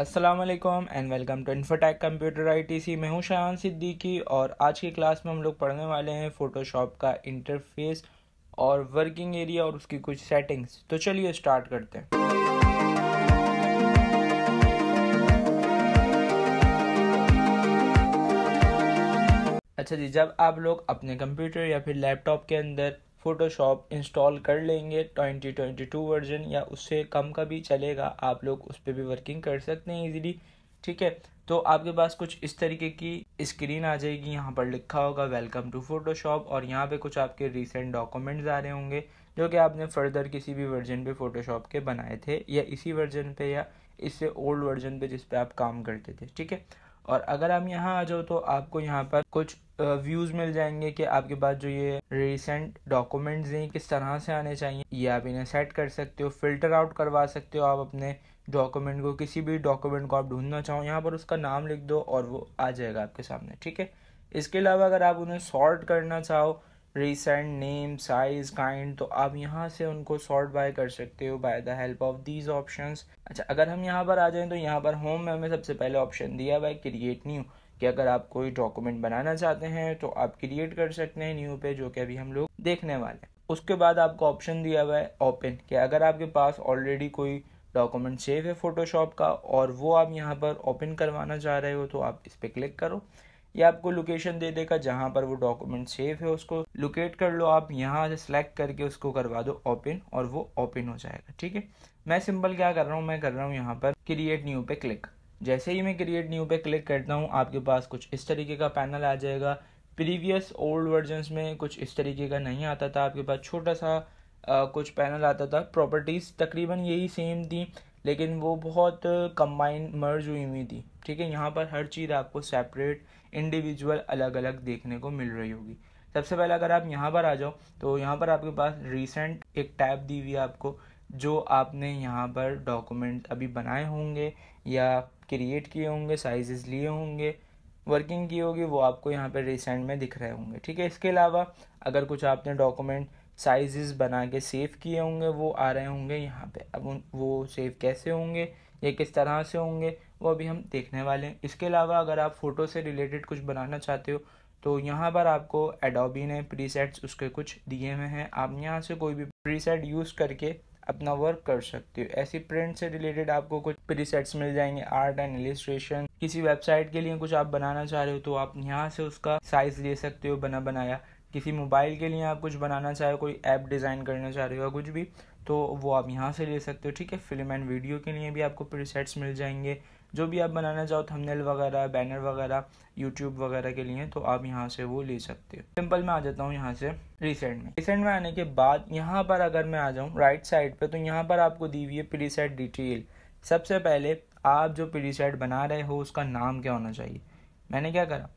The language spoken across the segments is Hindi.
Aslam and welcome to Infotech computer ITC मैं हूं शायान सिद्दीकी और आज की क्लास में हम लोग पढ़ने वाले हैं फ़ोटोशॉप का इंटरफेस और वर्किंग एरिया और उसकी कुछ सेटिंग्स तो चलिए स्टार्ट करते हैं अच्छा जी जब आप लोग अपने कंप्यूटर या फिर लैपटॉप के अंदर फ़ोटोशॉप इंस्टॉल कर लेंगे 2022 वर्जन या उससे कम का भी चलेगा आप लोग उस पर भी वर्किंग कर सकते हैं इजीली ठीक है तो आपके पास कुछ इस तरीके की स्क्रीन आ जाएगी यहाँ पर लिखा होगा वेलकम टू फोटोशॉप और यहाँ पे कुछ आपके रिसेंट डॉक्यूमेंट्स आ रहे होंगे जो कि आपने फर्दर किसी भी वर्जन पे फोटोशॉप के बनाए थे या इसी वर्जन पे या इससे ओल्ड वर्जन पे जिस पे आप काम करते थे ठीक है और अगर आप यहाँ आ जाओ तो आपको यहाँ पर कुछ व्यूज़ मिल जाएंगे कि आपके पास जो ये रिसेंट डॉक्यूमेंट्स हैं किस तरह से आने चाहिए ये आप इन्हें सेट कर सकते हो फिल्टर आउट करवा सकते हो आप अपने डॉक्यूमेंट को किसी भी डॉक्यूमेंट को आप ढूंढना चाहो यहाँ पर उसका नाम लिख दो और वो आ जाएगा आपके सामने ठीक है इसके अलावा अगर आप उन्हें सॉर्ट करना चाहो रिसेंट नेम साइज काइंड तो आप यहाँ से उनको सॉर्ट बाय कर सकते हो by the help of these option अच्छा अगर हम यहाँ पर आ जाएं तो यहाँ पर होम में हमें सबसे पहले ऑप्शन दिया है क्रिएट न्यू कि अगर आप कोई डॉक्यूमेंट बनाना चाहते हैं तो आप क्रिएट कर सकते हैं न्यू पे जो कि अभी हम लोग देखने वाले हैं उसके बाद आपको ऑप्शन दिया हुआ है ओपन कि अगर आपके पास ऑलरेडी कोई डॉक्यूमेंट सेव है फोटोशॉप का और वो आप यहाँ पर ओपन करवाना चाह रहे हो तो आप इस पर क्लिक करो ये आपको लोकेशन दे देगा जहाँ पर वो डॉक्यूमेंट सेव है उसको लोकेट कर लो आप यहाँ सेलेक्ट करके उसको करवा दो ओपन और वो ओपन हो जाएगा ठीक है मैं सिंपल क्या कर रहा हूँ मैं कर रहा हूँ यहाँ पर क्रिएट न्यू पे क्लिक जैसे ही मैं क्रिएट न्यू पे क्लिक करता हूँ आपके पास कुछ इस तरीके का पैनल आ जाएगा प्रीवियस ओल्ड वर्जन में कुछ इस तरीके का नहीं आता था आपके पास छोटा सा आ, कुछ पैनल आता था प्रॉपर्टीज़ तकरीबन यही सेम थी लेकिन वो बहुत कंबाइन मर्ज हुई हुई थी ठीक है यहाँ पर हर चीज़ आपको सेपरेट इंडिविजुअल अलग अलग देखने को मिल रही होगी सबसे पहले अगर आप यहाँ पर आ जाओ तो यहाँ पर आपके पास रिसेंट एक टैब दी हुई है आपको जो आपने यहाँ पर डॉक्यूमेंट अभी बनाए होंगे या क्रिएट किए होंगे साइजेस लिए होंगे वर्किंग की होगी वो आपको यहाँ पर रिसेंट में दिख रहे होंगे ठीक है इसके अलावा अगर कुछ आपने डॉक्यूमेंट साइजेस बना के सेव किए होंगे वो आ रहे होंगे यहाँ पे अब वो सेव कैसे होंगे या किस तरह से होंगे वो अभी हम देखने वाले हैं इसके अलावा अगर आप फ़ोटो से रिलेटेड कुछ बनाना चाहते हो तो यहाँ पर आपको एडोबी ने प्रीसेट्स उसके कुछ दिए हुए हैं आप यहाँ से कोई भी प्रीसेट यूज़ करके अपना वर्क कर सकते हो ऐसी प्रिंट से रिलेटेड आपको कुछ प्रीसेट्स मिल जाएंगे आर्ट एंड इलिस्ट्रेशन किसी वेबसाइट के लिए कुछ आप बनाना चाह रहे हो तो आप यहाँ से उसका साइज़ ले सकते हो बना बनाया किसी मोबाइल के लिए आप कुछ बनाना चाहे कोई ऐप डिज़ाइन करना चाह रहे हो या कुछ भी तो वो आप यहाँ से ले सकते हो ठीक है फिल्म एंड वीडियो के लिए भी आपको प्रीसेट्स मिल जाएंगे जो भी आप बनाना चाहो थंबनेल वगैरह बैनर वगैरह यूट्यूब वगैरह के लिए तो आप यहाँ से वो ले सकते हो सिंपल मैं आ जाता हूँ यहाँ से रिसेंट में रिसेंट में आने के बाद यहाँ पर अगर मैं आ जाऊँ राइट साइड पर तो यहाँ पर आपको दी हुई है प्रीसेट डिटेल सबसे पहले आप जो प्रीसेट बना रहे हो उसका नाम क्या होना चाहिए मैंने क्या करा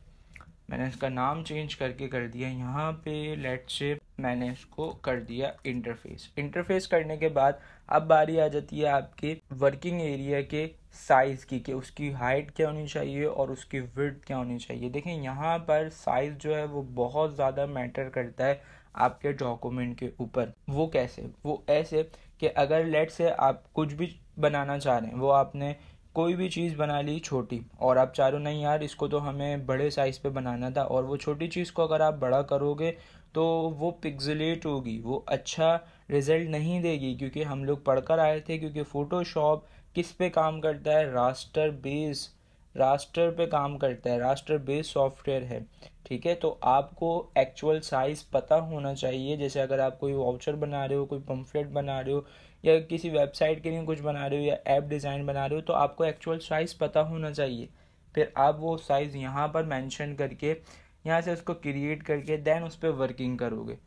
मैंने इसका नाम चेंज करके कर दिया यहाँ पे लेट्स से मैंने इसको कर दिया इंटरफेस इंटरफेस करने के बाद अब बारी आ जाती है आपके वर्किंग एरिया के साइज़ की कि उसकी हाइट क्या होनी चाहिए और उसकी विड क्या होनी चाहिए देखें यहाँ पर साइज़ जो है वो बहुत ज़्यादा मैटर करता है आपके डॉक्यूमेंट के ऊपर वो कैसे वो ऐसे कि अगर लेट से आप कुछ भी बनाना चाह रहे हैं वो आपने कोई भी चीज़ बना ली छोटी और आप चाह रहे हो नहीं यार इसको तो हमें बड़े साइज़ पे बनाना था और वो छोटी चीज़ को अगर आप बड़ा करोगे तो वो पिक्जलेट होगी वो अच्छा रिज़ल्ट नहीं देगी क्योंकि हम लोग पढ़कर आए थे क्योंकि फ़ोटोशॉप किस पे काम करता है रास्टर बेस रास्टर पे काम करता है रास्टर बेस सॉफ्टवेयर है ठीक है तो आपको एक्चुअल साइज़ पता होना चाहिए जैसे अगर आप कोई वाउचर बना रहे हो कोई पम्फलेट बना रहे हो या किसी वेबसाइट के लिए कुछ बना रहे हो या ऐप डिज़ाइन बना रहे हो तो आपको एक्चुअल साइज़ पता होना चाहिए फिर आप वो साइज़ यहाँ पर मेंशन करके यहाँ से उसको क्रिएट करके देन उस पर वर्किंग करोगे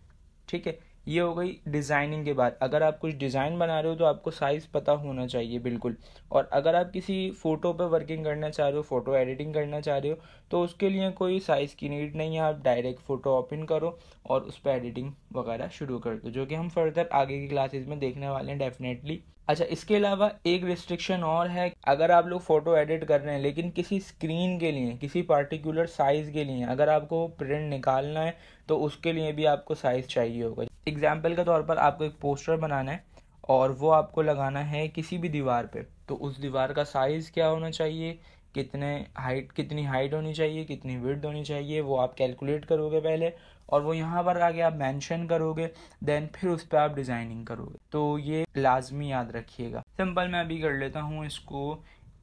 ठीक है ये हो गई डिज़ाइनिंग के बाद अगर आप कुछ डिज़ाइन बना रहे हो तो आपको साइज़ पता होना चाहिए बिल्कुल और अगर आप किसी फ़ोटो पर वर्किंग करना चाह रहे हो फ़ोटो एडिटिंग करना चाह रहे हो तो उसके लिए कोई साइज़ की नीड नहीं है आप डायरेक्ट फ़ोटो ओपन करो और उस पर एडिटिंग वगैरह शुरू कर दो जो कि हम फर्दर आगे की क्लासेज में देखने वाले हैं डेफिनेटली अच्छा इसके अलावा एक रिस्ट्रिक्शन और है अगर आप लोग फ़ोटो एडिट कर रहे हैं लेकिन किसी स्क्रीन के लिए किसी पार्टिकुलर साइज़ के लिए अगर आपको प्रिंट निकालना है तो उसके लिए भी आपको साइज़ चाहिए होगा एग्जाम्पल के तौर पर आपको एक पोस्टर बनाना है और वो आपको लगाना है किसी भी दीवार पे तो उस दीवार का साइज़ क्या होना चाहिए कितने हाइट कितनी हाइट होनी चाहिए कितनी विड्थ होनी चाहिए वो आप कैलकुलेट करोगे पहले और वो यहाँ पर आगे आप मेंशन करोगे देन फिर उस पर आप डिज़ाइनिंग करोगे तो ये लाजमी याद रखिएगा सिंपल मैं अभी कर लेता हूँ इसको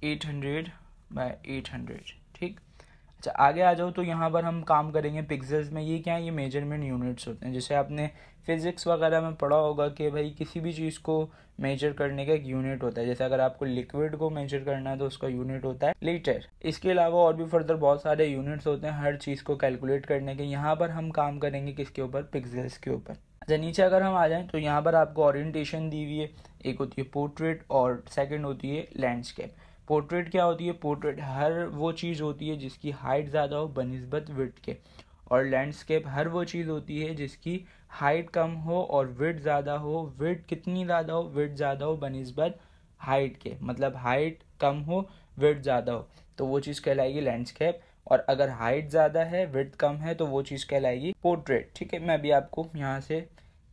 eight hundred by eight hundred ठीक अच्छा आगे आ जाओ तो यहाँ पर हम काम करेंगे पिक्सल्स में ये क्या है ये मेजरमेंट यूनिट्स होते हैं जैसे आपने फिज़िक्स वगैरह में पढ़ा होगा कि भाई किसी भी चीज़ को मेजर करने का एक यूनिट होता है जैसे अगर आपको लिक्विड को मेजर करना है तो उसका यूनिट होता है लीटर इसके अलावा और भी फर्दर बहुत सारे यूनिट्स होते हैं हर चीज़ को कैलकुलेट करने के यहाँ पर हम काम करेंगे किसके ऊपर पिक्सल्स के ऊपर अच्छा नीचे अगर हम आ जाएँ तो यहाँ पर आपको ऑरिएटेशन दी हुई है एक होती है पोर्ट्रेट और सेकेंड होती है लैंडस्केप पोर्ट्रेट क्या होती है पोर्ट्रेट हर वो चीज़ होती है जिसकी हाइट ज़्यादा हो बनस्बत विट के और लैंडस्केप हर वो चीज़ होती है जिसकी हाइट कम हो और वेट ज़्यादा हो वेट कितनी ज़्यादा हो वेट ज़्यादा हो बनस्बत हाइट के मतलब हाइट कम हो वेट ज़्यादा हो तो वो चीज़ कहलाएगी लैंडस्केप और अगर हाइट ज़्यादा है वेट कम है तो वो चीज़ कहलाएगी पोर्ट्रेट ठीक है मैं अभी आपको यहाँ से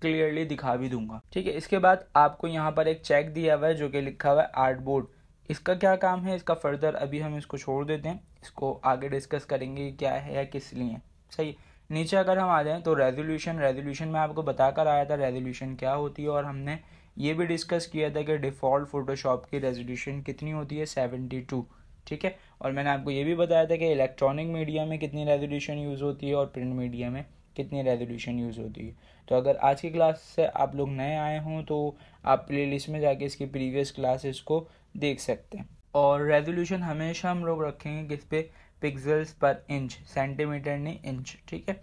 क्लियरली दिखा भी दूंगा ठीक है इसके बाद आपको यहाँ पर एक चेक दिया हुआ है जो कि लिखा हुआ है आर्ट बोर्ड इसका क्या काम है इसका फर्दर अभी हम इसको छोड़ देते हैं इसको आगे डिस्कस करेंगे क्या है या किस लिए सही नीचे अगर हम आ जाएँ तो रेजोल्यूशन रेजोल्यूशन में आपको बताकर आया था रेजोल्यूशन क्या होती है और हमने ये भी डिस्कस किया था कि डिफ़ॉल्ट फोटोशॉप की रेजोल्यूशन कितनी होती है सेवेंटी टू ठीक है और मैंने आपको ये भी बताया था कि इलेक्ट्रॉनिक मीडिया में कितनी रेजोल्यूशन यूज़ होती है और प्रिंट मीडिया में कितनी रेजोल्यूशन यूज़ होती है तो अगर आज की क्लास से आप लोग नए आए हों तो आप लिस्ट में जाके इसकी प्रीवियस क्लासेस को देख सकते हैं और रेजोल्यूशन हमेशा हम लोग रखेंगे किस पे पिक्सल्स पर इंच सेंटीमीटर ने इंच ठीक है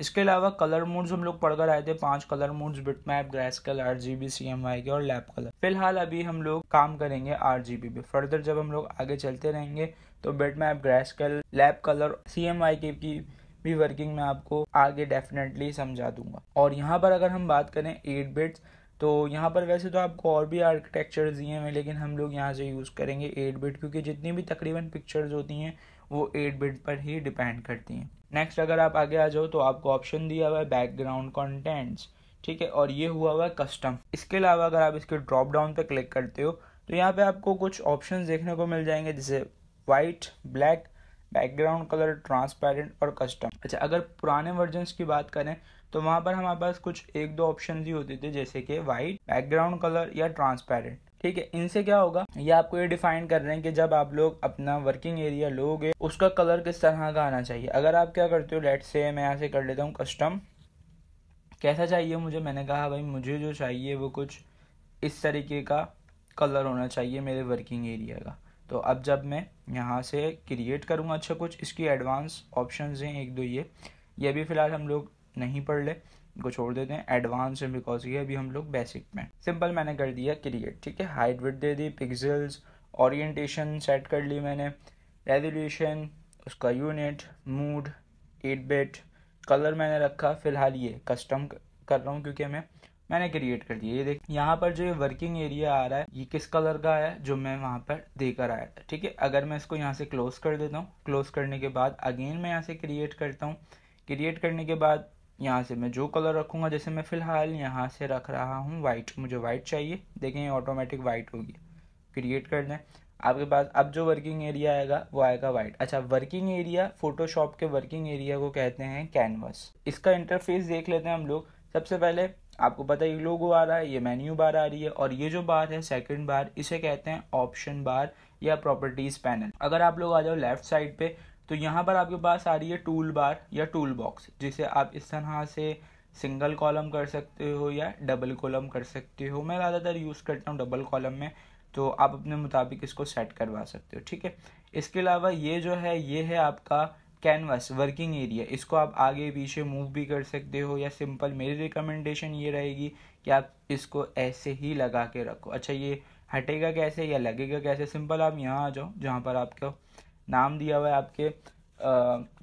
इसके अलावा कलर मोड्स हम लोग पढ़कर आए थे पांच colour modes bitmap greyscale colour R G B C M Y K और लैप कलर फिलहाल अभी हम लोग काम करेंगे आर जी बी पे फर्दर जब हम लोग आगे चलते रहेंगे तो bitmap greyscale lab colour C M Y K की भी वर्किंग में आपको आगे डेफिनेटली समझा दूंगा और यहाँ पर अगर हम बात करें एट बिट्स तो यहाँ पर वैसे तो आपको और भी आर्किटेक्चर दिए हैं लेकिन हम लोग यहाँ से यूज़ करेंगे एट बिट क्योंकि जितनी भी तकरीबन पिक्चर्स होती हैं वो एट बिट पर ही डिपेंड करती हैं नेक्स्ट अगर आप आगे आ जाओ तो आपको ऑप्शन दिया हुआ है बैकग्राउंड कॉन्टेंट्स ठीक है और ये हुआ हुआ है कस्टम इसके अलावा अगर आप इसके ड्रॉप डाउन पर क्लिक करते हो तो यहाँ पे आपको कुछ ऑप्शन देखने को मिल जाएंगे जैसे white black background colour transparent और कस्टम अच्छा अगर पुराने वर्जन्स की बात करें तो वहाँ पर हमारे पास कुछ एक दो ऑप्शन ही होते थे जैसे कि वाइट बैकग्राउंड कलर या ट्रांसपेरेंट ठीक है इनसे क्या होगा ये आपको ये डिफाइन कर रहे हैं कि जब आप लोग अपना वर्किंग एरिया लोगे उसका कलर किस तरह का आना चाहिए अगर आप क्या करते हो लेट से मैं यहाँ से कर लेता हूँ कस्टम कैसा चाहिए मुझे मैंने कहा भाई मुझे जो चाहिए वो कुछ इस तरीके का कलर होना चाहिए मेरे वर्किंग एरिया का तो अब जब मैं यहाँ से क्रिएट करूँगा अच्छा कुछ इसकी एडवांस ऑप्शन हैं एक दो ये ये भी फ़िलहाल हम लोग नहीं पढ़ ले इनको छोड़ देते हैं एडवांस में बिकॉज ये अभी हम लोग बेसिक में सिंपल मैंने कर दिया क्रिएट ठीक है हाइट विथ दे दी पिक्सल्स ओरिएंटेशन सेट कर ली मैंने रेजोल्यूशन उसका unit mode eight bit colour मैंने रखा फ़िलहाल ये कस्टम कर रहा हूँ क्योंकि हमें मैंने क्रिएट कर दिया ये देख यहाँ पर जो ये वर्किंग एरिया आ रहा है ये किस कलर का आया जो मैं वहाँ पर देकर आया था ठीक है अगर मैं इसको यहाँ से क्लोज कर देता हूँ क्लोज करने के बाद अगेन मैं यहाँ से क्रिएट करता हूँ क्रिएट करने के बाद यहाँ से मैं जो कलर रखूँगा जैसे मैं फ़िलहाल यहाँ से रख रहा हूँ वाइट मुझे वाइट चाहिए देखें ये ऑटोमेटिक वाइट होगी क्रिएट कर दें आपके पास अब जो वर्किंग एरिया आएगा वो आएगा वाइट अच्छा वर्किंग एरिया फ़ोटोशॉप के वर्किंग एरिया को कहते हैं कैनवस इसका इंटरफेस देख लेते हैं हम लोग सबसे पहले आपको पता है ये लोगो आ रहा है ये मेन्यू बार आ रही है और ये जो बार है सेकंड बार इसे कहते हैं ऑप्शन बार या प्रॉपर्टीज़ पैनल अगर आप लोग आ जाओ लेफ्ट साइड पे तो यहाँ पर आपके पास आ रही है टूल बार या टूल बॉक्स जिसे आप इस तरह से सिंगल कॉलम कर सकते हो या डबल कॉलम कर सकते हो मैं ज़्यादातर यूज़ करता हूँ डबल कॉलम में तो आप अपने मुताबिक इसको सेट करवा सकते हो ठीक है इसके अलावा ये जो है ये है आपका कैनवास वर्किंग एरिया इसको आप आगे पीछे मूव भी कर सकते हो या सिंपल मेरी रिकमेंडेशन ये रहेगी कि आप इसको ऐसे ही लगा के रखो अच्छा ये हटेगा कैसे या लगेगा कैसे सिंपल आप यहाँ आ जाओ जहाँ पर आपको नाम दिया हुआ है आपके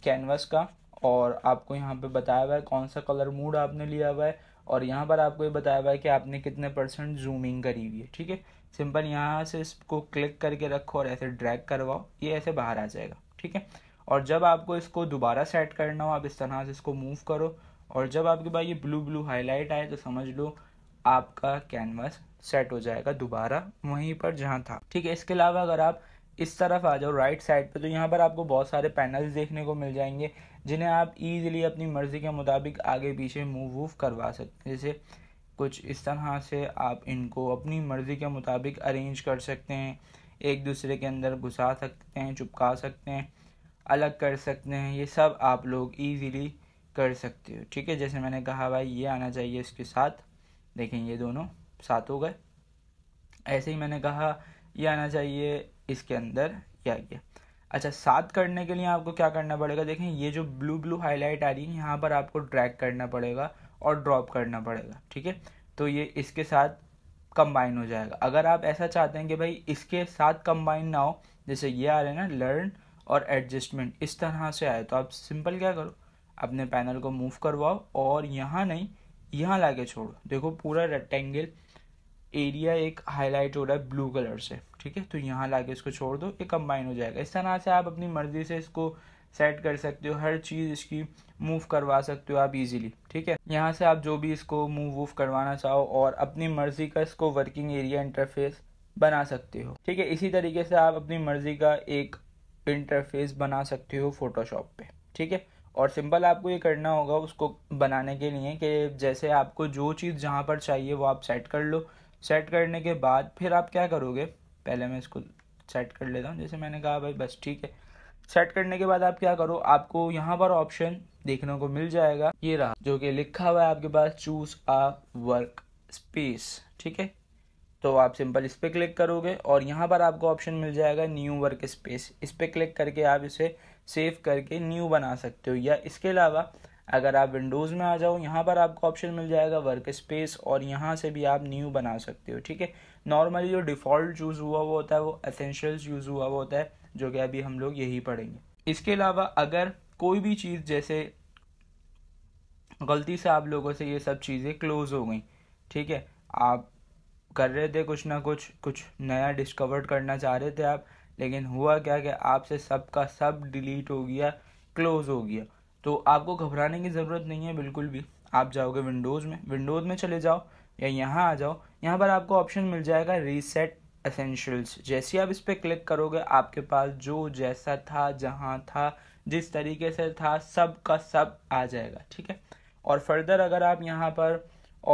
कैनवास का और आपको यहाँ पे बताया हुआ है कौन सा कलर मूड आपने लिया हुआ है और यहाँ पर आपको ये बताया हुआ है कि आपने कितने परसेंट जूमिंग करी हुई है ठीक है सिंपल यहाँ से इसको क्लिक करके रखो और ऐसे ड्रैग करवाओ ये ऐसे बाहर आ जाएगा ठीक है और जब आपको इसको दोबारा सेट करना हो आप इस तरह से इसको मूव करो और जब आपके पास ये ब्लू ब्लू हाईलाइट आए तो समझ लो आपका कैनवास सेट हो जाएगा दोबारा वहीं पर जहाँ था ठीक है इसके अलावा अगर आप इस तरफ आ जाओ राइट साइड पे तो यहाँ पर आपको बहुत सारे पैनल्स देखने को मिल जाएंगे जिन्हें आप ईजिली अपनी मर्ज़ी के मुताबिक आगे पीछे मूव वूव करवा सकते हैं जैसे कुछ इस तरह से आप इनको अपनी मर्ज़ी के मुताबिक अरेंज कर सकते हैं एक दूसरे के अंदर घुसा सकते हैं चुपका सकते हैं अलग कर सकते हैं ये सब आप लोग ईज़िली कर सकते हो ठीक है जैसे मैंने कहा भाई ये आना चाहिए इसके साथ देखें ये दोनों साथ हो गए ऐसे ही मैंने कहा ये आना चाहिए इसके अंदर किया गया अच्छा साथ करने के लिए आपको क्या करना पड़ेगा देखें ये जो ब्लू ब्लू हाईलाइट आ रही है यहाँ पर आपको ड्रैग करना पड़ेगा और ड्रॉप करना पड़ेगा ठीक है तो ये इसके साथ कंबाइन हो जाएगा अगर आप ऐसा चाहते हैं कि भाई इसके साथ कंबाइन ना हो जैसे ये आ रहे हैं ना लर्न और एडजस्टमेंट इस तरह से आए तो आप सिंपल क्या करो अपने पैनल को मूव करवाओ और यहाँ नहीं यहाँ ला के छोड़ो देखो पूरा रेक्टेंगल एरिया एक हाईलाइट हो रहा है ब्लू कलर से ठीक है तो यहाँ ला इसको छोड़ दो ये कंबाइन हो जाएगा इस तरह से आप अपनी मर्ज़ी से इसको सेट कर सकते हो हर चीज़ इसकी मूव करवा सकते हो आप इजीली ठीक है यहाँ से आप जो भी इसको मूव वूव करवाना चाहो और अपनी मर्ज़ी का इसको वर्किंग एरिया इंटरफेस बना सकते हो ठीक है इसी तरीके से आप अपनी मर्ज़ी का एक इंटरफेस बना सकते हो फोटोशॉप पे ठीक है और सिंपल आपको ये करना होगा उसको बनाने के लिए कि जैसे आपको जो चीज़ जहाँ पर चाहिए वो आप सेट कर लो सेट करने के बाद फिर आप क्या करोगे पहले मैं इसको सेट कर लेता हूँ जैसे मैंने कहा भाई बस ठीक है सेट करने के बाद आप क्या करो आपको यहाँ पर ऑप्शन देखने को मिल जाएगा ये रहा जो कि लिखा हुआ है आपके पास चूज आ वर्क स्पेस ठीक है तो आप सिंपल इस पर क्लिक करोगे और यहाँ पर आपको ऑप्शन मिल जाएगा न्यू वर्क स्पेस इस पर क्लिक करके आप इसे सेव करके न्यू बना सकते हो या इसके अलावा अगर आप विंडोज़ में आ जाओ यहाँ पर आपको ऑप्शन मिल जाएगा वर्क स्पेस और यहाँ से भी आप न्यू बना सकते हो ठीक है नॉर्मली जो डिफ़ॉल्ट यूज़ हुआ वो होता है वो असेंशल्स यूज़ हुआ वो होता है जो कि अभी हम लोग यही पढ़ेंगे इसके अलावा अगर कोई भी चीज़ जैसे गलती से आप लोगों से ये सब चीज़ें क्लोज़ हो गई ठीक है आप कर रहे थे कुछ ना कुछ कुछ नया डिस्कवर करना चाह रहे थे आप लेकिन हुआ क्या कि आपसे सब का सब डिलीट हो गया क्लोज़ हो गया तो आपको घबराने की ज़रूरत नहीं है बिल्कुल भी आप जाओगे विंडोज़ में विंडोज़ में चले जाओ या यहाँ आ जाओ यहाँ पर आपको ऑप्शन मिल जाएगा रीसेट एसेंशियल्स जैसे आप इस पर क्लिक करोगे आपके पास जो जैसा था जहाँ था जिस तरीके से था सब का सब आ जाएगा ठीक है और फर्दर अगर आप यहाँ पर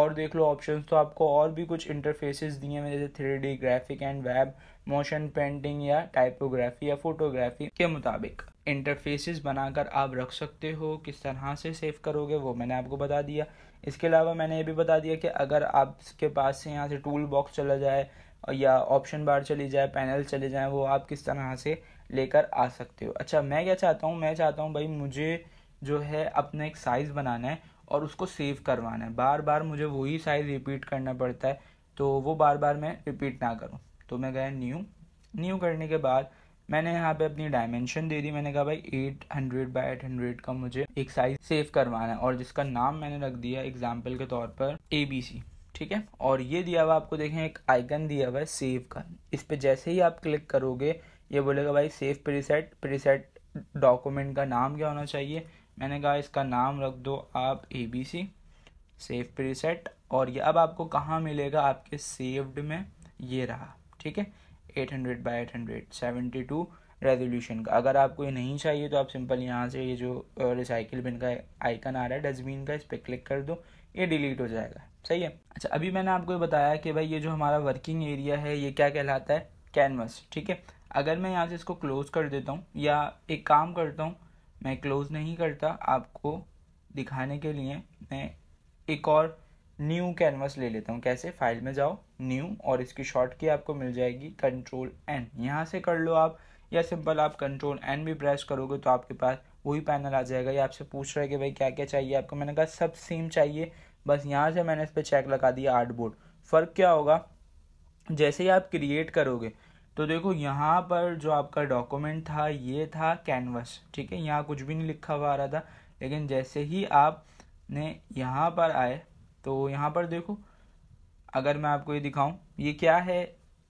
और देख लो ऑप्शंस तो आपको और भी कुछ इंटरफेसेस दिए हैं जैसे three D graphic and web motion painting या टाइपोग्राफी या फोटोग्राफी के मुताबिक इंटरफेसेस बनाकर आप रख सकते हो किस तरह से सेव करोगे वो मैंने आपको बता दिया इसके अलावा मैंने ये भी बता दिया कि अगर आपके पास से यहाँ से टूल बॉक्स चला जाए या ऑप्शन बार चली जाए पैनल चले जाए वो आप किस तरह से लेकर आ सकते हो अच्छा मैं क्या चाहता हूँ मैं चाहता हूँ भाई मुझे जो है अपना एक साइज़ बनाना है और उसको सेव करवाना है बार बार मुझे वही साइज़ रिपीट करना पड़ता है तो वो बार बार मैं रिपीट ना करूँ तो मैं गया न्यू न्यू करने के बाद मैंने यहाँ पे अपनी डायमेंशन दे दी मैंने कहा भाई eight hundred by eight hundred का मुझे एक साइज सेव करवाना है और जिसका नाम मैंने रख दिया एग्जाम्पल के तौर पर ए बी सी ठीक है और ये दिया हुआ आपको देखें एक आइकन दिया हुआ है सेव का इस पर जैसे ही आप क्लिक करोगे ये बोलेगा भाई सेव प्रीसेट प्रीसेट डॉक्यूमेंट का नाम क्या होना चाहिए मैंने कहा इसका नाम रख दो आप A B C save preset और ये अब आपको कहाँ मिलेगा आपके सेव्ड में ये रहा ठीक है eight hundred by eight hundred seventy two resolution का अगर आपको ये नहीं चाहिए तो आप सिंपल यहाँ से ये जो रिसाइकिल बिन का आइकन आ रहा है डस्टबिन का इस पर क्लिक कर दो ये डिलीट हो जाएगा सही है अच्छा अभी मैंने आपको ये बताया कि भाई ये जो हमारा वर्किंग एरिया है ये क्या कहलाता है कैनवस ठीक है अगर मैं यहाँ से इसको क्लोज़ कर देता हूँ या एक काम करता हूँ मैं क्लोज़ नहीं करता आपको दिखाने के लिए मैं एक और न्यू कैनवस ले लेता हूँ कैसे फाइल में जाओ न्यू और इसकी शॉर्ट की आपको मिल जाएगी कंट्रोल एन यहाँ से कर लो आप या सिंपल आप कंट्रोल एन भी प्रेस करोगे तो आपके पास वही पैनल आ जाएगा या आपसे पूछ रहा है कि भाई क्या क्या चाहिए आपको मैंने कहा सब सेम चाहिए बस यहाँ से मैंने इस पर चेक लगा दिया आर्ट बोर्ड फ़र्क क्या होगा जैसे ही आप क्रिएट करोगे तो देखो यहाँ पर जो आपका डॉक्यूमेंट था ये था कैनवस ठीक है यहाँ कुछ भी नहीं लिखा हुआ आ रहा था लेकिन जैसे ही आप ने यहाँ पर आए तो यहाँ पर देखो अगर मैं आपको ये दिखाऊं ये क्या है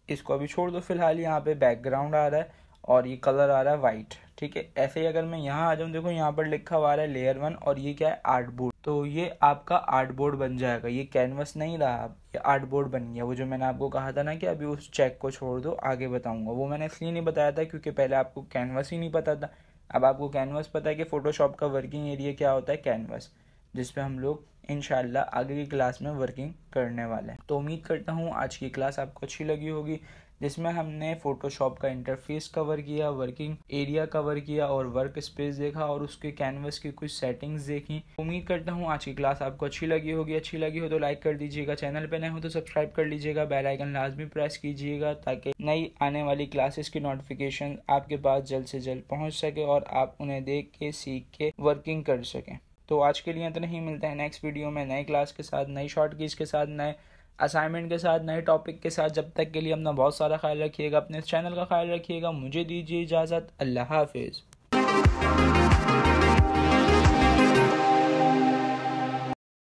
इसको अभी छोड़ दो फिलहाल यहाँ पे बैकग्राउंड आ रहा है और ये कलर आ रहा है वाइट ठीक है ऐसे ही अगर मैं यहाँ आ जाऊँ देखो यहाँ पर लिखा हुआ रहा है लेयर वन और ये क्या है आर्ट बोर्ड तो ये आपका आर्ट बोर्ड बन जाएगा ये कैनवस नहीं रहा ये आर्ट बोर्ड बन गया वो जो मैंने आपको कहा था ना कि अभी उस चेक को छोड़ दो आगे बताऊँगा वो मैंने इसलिए नहीं बताया था क्योंकि पहले आपको कैनवस ही नहीं पता था अब आपको कैनवस पता है कि फ़ोटोशॉप का वर्किंग एरिया क्या होता है कैनवस जिस हम लोग इन आगे की क्लास में वर्किंग करने वाले हैं तो उम्मीद करता हूँ आज की क्लास आपको अच्छी लगी होगी जिसमें हमने फोटोशॉप का इंटरफेस कवर किया वर्किंग एरिया कवर किया और वर्क स्पेस देखा और उसके कैनवस की कुछ सेटिंग्स देखी उम्मीद करता हूँ आज की क्लास आपको अच्छी लगी होगी अच्छी लगी हो तो लाइक कर दीजिएगा चैनल पे नए हो तो सब्सक्राइब कर लीजिएगा बेल आइकन लाजमी प्रेस कीजिएगा ताकि नई आने वाली क्लासेस की नोटिफिकेशन आपके पास जल्द से जल्द पहुँच सके और आप उन्हें देख के सीख के वर्किंग कर सकें तो आज के लिए इतना ही मिलते हैं नेक्स्ट वीडियो में नए क्लास के साथ नई शॉर्ट कीज के साथ नए असाइनमेंट के साथ नए टॉपिक के साथ जब तक के लिए अपना बहुत सारा ख्याल रखिएगा अपने चैनल का ख्याल रखिएगा मुझे दीजिए इजाज़त अल्लाह हाफिज़